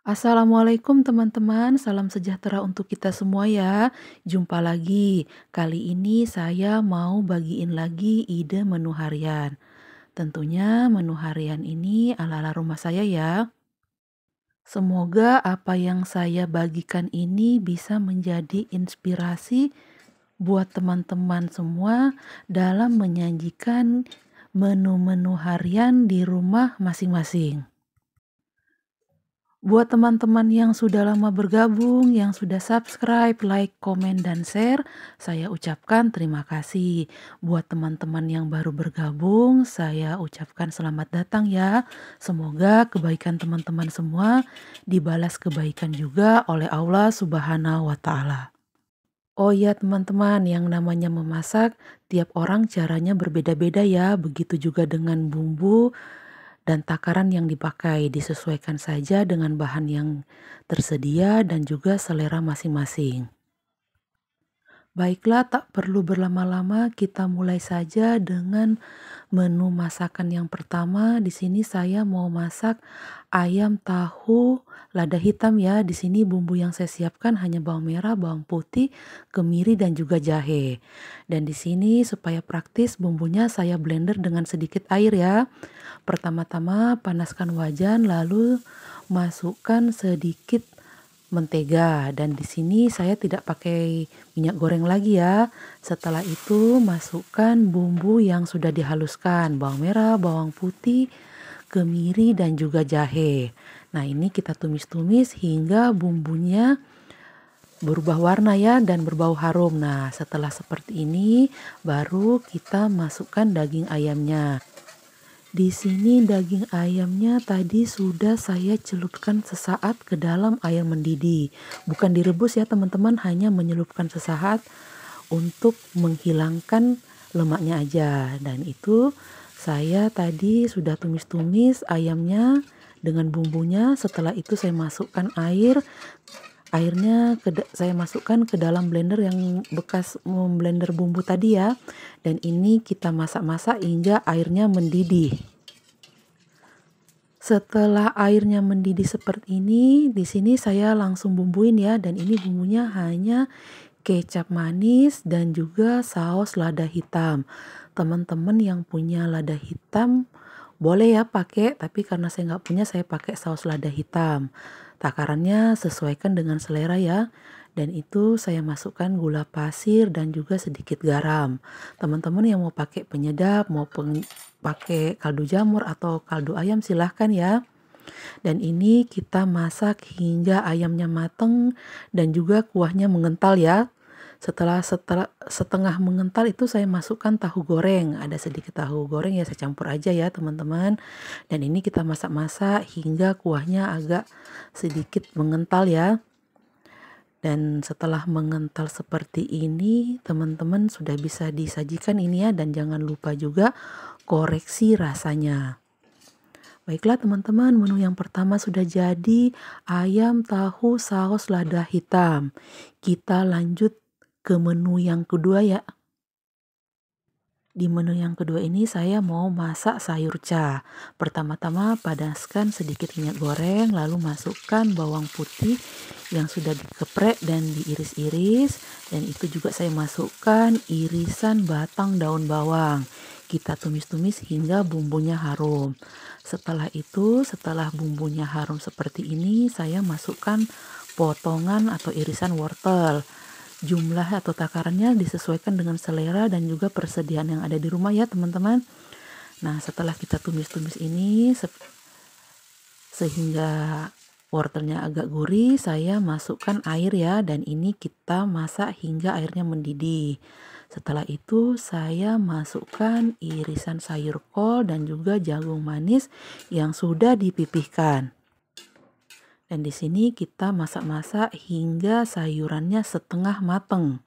Assalamualaikum teman-teman, salam sejahtera untuk kita semua ya. Jumpa lagi. Kali ini saya mau bagiin lagi ide menu harian. Tentunya menu harian ini ala-ala rumah saya ya. Semoga apa yang saya bagikan ini bisa menjadi inspirasi buat teman-teman semua dalam menyajikan menu-menu harian di rumah masing-masing. Buat teman-teman yang sudah lama bergabung, yang sudah subscribe, like, komen, dan share, saya ucapkan terima kasih. Buat teman-teman yang baru bergabung, saya ucapkan selamat datang ya. Semoga kebaikan teman-teman semua dibalas kebaikan juga oleh Allah Subhanahu wa Ta'ala. Oh ya teman-teman, yang namanya memasak, tiap orang caranya berbeda-beda ya. Begitu juga dengan bumbu, dan takaran yang dipakai disesuaikan saja dengan bahan yang tersedia dan juga selera masing-masing. Baiklah, tak perlu berlama-lama, kita mulai saja dengan menu masakan yang pertama. Di sini saya mau masak ayam tahu lada hitam ya. Di sini bumbu yang saya siapkan hanya bawang merah, bawang putih, kemiri dan juga jahe. Dan di sini supaya praktis bumbunya saya blender dengan sedikit air ya. Pertama-tama panaskan wajan lalu masukkan sedikit mentega dan di sini saya tidak pakai minyak goreng lagi ya. Setelah itu masukkan bumbu yang sudah dihaluskan, bawang merah, bawang putih, kemiri dan juga jahe. Nah, ini kita tumis-tumis hingga bumbunya berubah warna ya dan berbau harum. Nah, setelah seperti ini baru kita masukkan daging ayamnya. Di sini daging ayamnya tadi sudah saya celupkan sesaat ke dalam air mendidih. Bukan direbus ya teman-teman, hanya menyelupkan sesaat untuk menghilangkan lemaknya aja. Dan itu saya tadi sudah tumis-tumis ayamnya dengan bumbunya. Setelah itu saya masukkan air airnya saya masukkan ke dalam blender yang bekas memblender bumbu tadi ya dan ini kita masak-masak hingga airnya mendidih setelah airnya mendidih seperti ini di sini saya langsung bumbuin ya dan ini bumbunya hanya kecap manis dan juga saus lada hitam teman-teman yang punya lada hitam boleh ya pakai, tapi karena saya nggak punya saya pakai saus lada hitam. Takarannya sesuaikan dengan selera ya. Dan itu saya masukkan gula pasir dan juga sedikit garam. Teman-teman yang mau pakai penyedap, mau peng pakai kaldu jamur atau kaldu ayam silahkan ya. Dan ini kita masak hingga ayamnya mateng dan juga kuahnya mengental ya. Setelah setelah setengah mengental itu saya masukkan tahu goreng. Ada sedikit tahu goreng ya saya campur aja ya teman-teman. Dan ini kita masak-masak hingga kuahnya agak sedikit mengental ya. Dan setelah mengental seperti ini, teman-teman sudah bisa disajikan ini ya dan jangan lupa juga koreksi rasanya. Baiklah teman-teman, menu yang pertama sudah jadi ayam tahu saus lada hitam. Kita lanjut ke menu yang kedua ya. Di menu yang kedua ini saya mau masak sayur ca. Pertama-tama padaskan sedikit minyak goreng lalu masukkan bawang putih yang sudah dikeprek dan diiris-iris dan itu juga saya masukkan irisan batang daun bawang. Kita tumis-tumis hingga bumbunya harum. Setelah itu, setelah bumbunya harum seperti ini, saya masukkan potongan atau irisan wortel jumlah atau takarannya disesuaikan dengan selera dan juga persediaan yang ada di rumah ya teman-teman nah setelah kita tumis-tumis ini se sehingga wortelnya agak gurih saya masukkan air ya dan ini kita masak hingga airnya mendidih setelah itu saya masukkan irisan sayur kol dan juga jagung manis yang sudah dipipihkan dan di sini kita masak-masak hingga sayurannya setengah matang.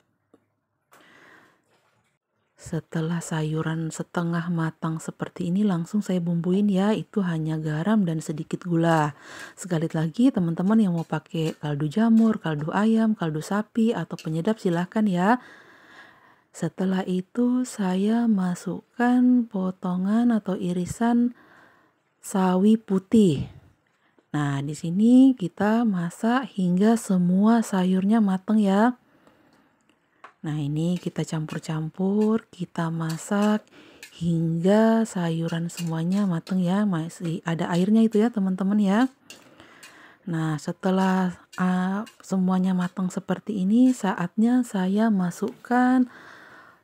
Setelah sayuran setengah matang seperti ini langsung saya bumbuin ya, itu hanya garam dan sedikit gula. Sekali lagi teman-teman yang mau pakai kaldu jamur, kaldu ayam, kaldu sapi atau penyedap silahkan ya. Setelah itu saya masukkan potongan atau irisan sawi putih. Nah, di sini kita masak hingga semua sayurnya matang ya. Nah, ini kita campur-campur, kita masak hingga sayuran semuanya matang ya. Masih ada airnya itu ya, teman-teman ya. Nah, setelah uh, semuanya matang seperti ini, saatnya saya masukkan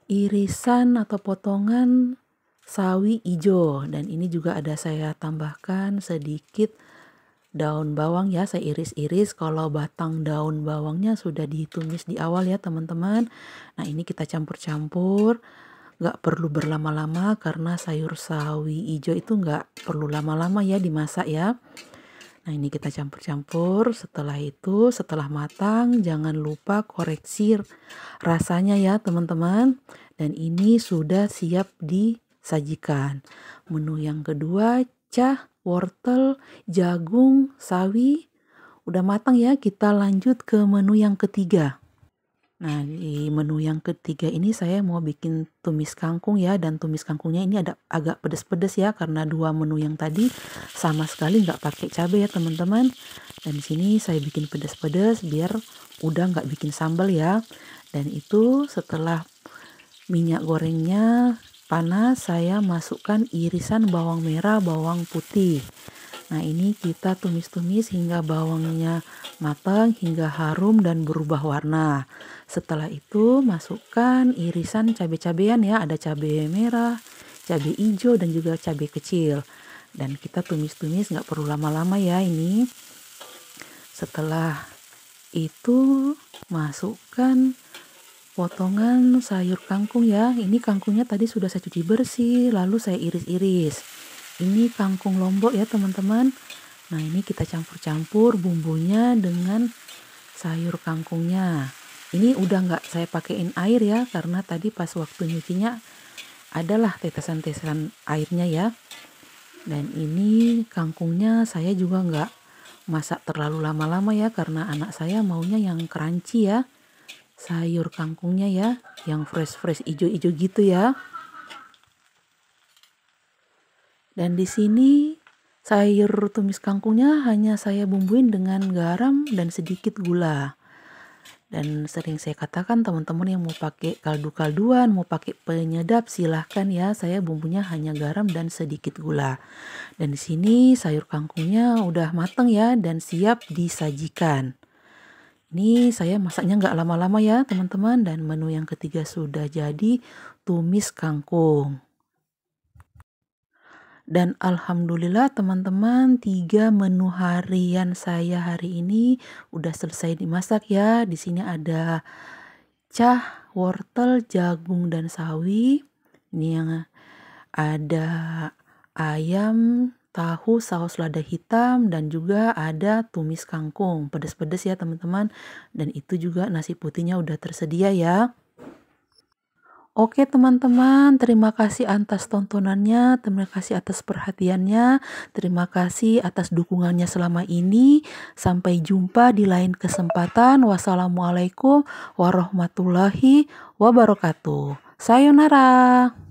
irisan atau potongan sawi hijau dan ini juga ada saya tambahkan sedikit daun bawang ya saya iris-iris kalau batang daun bawangnya sudah ditumis di awal ya teman-teman nah ini kita campur-campur nggak perlu berlama-lama karena sayur sawi hijau itu nggak perlu lama-lama ya dimasak ya nah ini kita campur-campur setelah itu setelah matang jangan lupa koreksi rasanya ya teman-teman dan ini sudah siap disajikan menu yang kedua cah wortel, jagung, sawi. Udah matang ya, kita lanjut ke menu yang ketiga. Nah, di menu yang ketiga ini saya mau bikin tumis kangkung ya dan tumis kangkungnya ini ada agak pedes-pedes ya karena dua menu yang tadi sama sekali nggak pakai cabai ya teman-teman. Dan di sini saya bikin pedes-pedes biar udah nggak bikin sambal ya. Dan itu setelah minyak gorengnya panas saya masukkan irisan bawang merah, bawang putih. Nah, ini kita tumis-tumis hingga bawangnya matang hingga harum dan berubah warna. Setelah itu masukkan irisan cabai-cabean ya, ada cabai merah, cabai hijau dan juga cabai kecil. Dan kita tumis-tumis nggak perlu lama-lama ya ini. Setelah itu masukkan potongan sayur kangkung ya. Ini kangkungnya tadi sudah saya cuci bersih, lalu saya iris-iris. Ini kangkung lombok ya teman-teman. Nah ini kita campur-campur bumbunya dengan sayur kangkungnya. Ini udah nggak saya pakaiin air ya, karena tadi pas waktu nyucinya adalah tetesan-tetesan airnya ya. Dan ini kangkungnya saya juga nggak masak terlalu lama-lama ya, karena anak saya maunya yang crunchy ya sayur kangkungnya ya yang fresh-fresh ijo-ijo gitu ya dan di sini sayur tumis kangkungnya hanya saya bumbuin dengan garam dan sedikit gula dan sering saya katakan teman-teman yang mau pakai kaldu-kalduan, mau pakai penyedap silahkan ya. Saya bumbunya hanya garam dan sedikit gula. Dan di sini sayur kangkungnya udah mateng ya dan siap disajikan. Ini saya masaknya nggak lama-lama ya teman-teman dan menu yang ketiga sudah jadi tumis kangkung. Dan alhamdulillah teman-teman tiga menu harian saya hari ini udah selesai dimasak ya. Di sini ada cah, wortel, jagung dan sawi. Ini yang ada ayam, tahu saus lada hitam dan juga ada tumis kangkung. pedas-pedas ya teman-teman. Dan itu juga nasi putihnya udah tersedia ya. Oke teman-teman, terima kasih atas tontonannya, terima kasih atas perhatiannya, terima kasih atas dukungannya selama ini. Sampai jumpa di lain kesempatan. Wassalamualaikum warahmatullahi wabarakatuh. Sayonara.